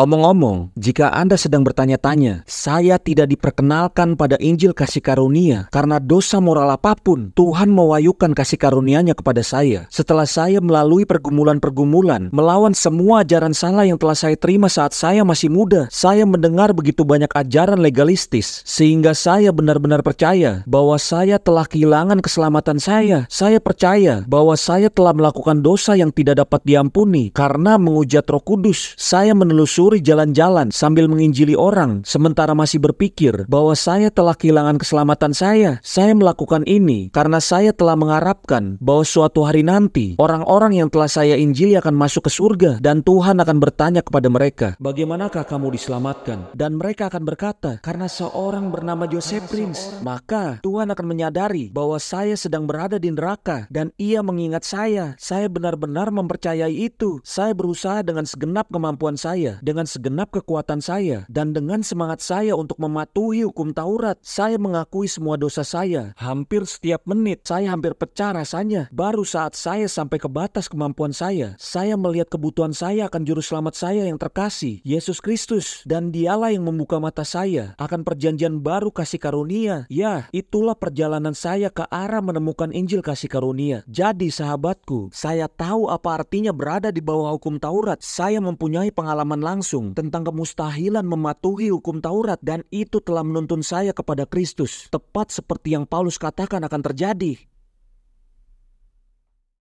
Omong-omong, jika Anda sedang bertanya-tanya, saya tidak diperkenalkan pada Injil kasih karunia karena dosa moral apapun, Tuhan mewayukan kasih karunia-Nya kepada saya. Setelah saya melalui pergumulan-pergumulan, melawan semua ajaran salah yang telah saya terima saat saya masih muda, saya mendengar begitu banyak ajaran legalistis, sehingga saya benar-benar percaya bahwa saya telah kehilangan keselamatan saya. Saya percaya bahwa saya telah melakukan dosa yang tidak dapat diampuni karena mengujat roh kudus. Saya menelusuri menyusuri jalan-jalan sambil menginjili orang, sementara masih berpikir bahwa saya telah kehilangan keselamatan saya. Saya melakukan ini karena saya telah mengharapkan bahwa suatu hari nanti orang-orang yang telah saya injili akan masuk ke surga dan Tuhan akan bertanya kepada mereka, "Bagaimanakah kamu diselamatkan?" Dan mereka akan berkata, "Karena seorang bernama Joseph Prince." Maka Tuhan akan menyadari bahwa saya sedang berada di neraka dan ia mengingat saya. Saya benar-benar mempercayai itu. Saya berusaha dengan segenap kemampuan saya dengan segenap kekuatan saya dan dengan semangat saya untuk mematuhi hukum Taurat. Saya mengakui semua dosa saya. Hampir setiap menit saya hampir pecah rasanya. Baru saat saya sampai ke batas kemampuan saya, saya melihat kebutuhan saya akan juru selamat saya yang terkasih, Yesus Kristus. Dan dialah yang membuka mata saya akan perjanjian baru kasih karunia. Ya, itulah perjalanan saya ke arah menemukan Injil kasih karunia. Jadi sahabatku, saya tahu apa artinya berada di bawah hukum Taurat. Saya mempunyai pengalaman langsung langsung tentang kemustahilan mematuhi hukum Taurat dan itu telah menuntun saya kepada Kristus, tepat seperti yang Paulus katakan akan terjadi.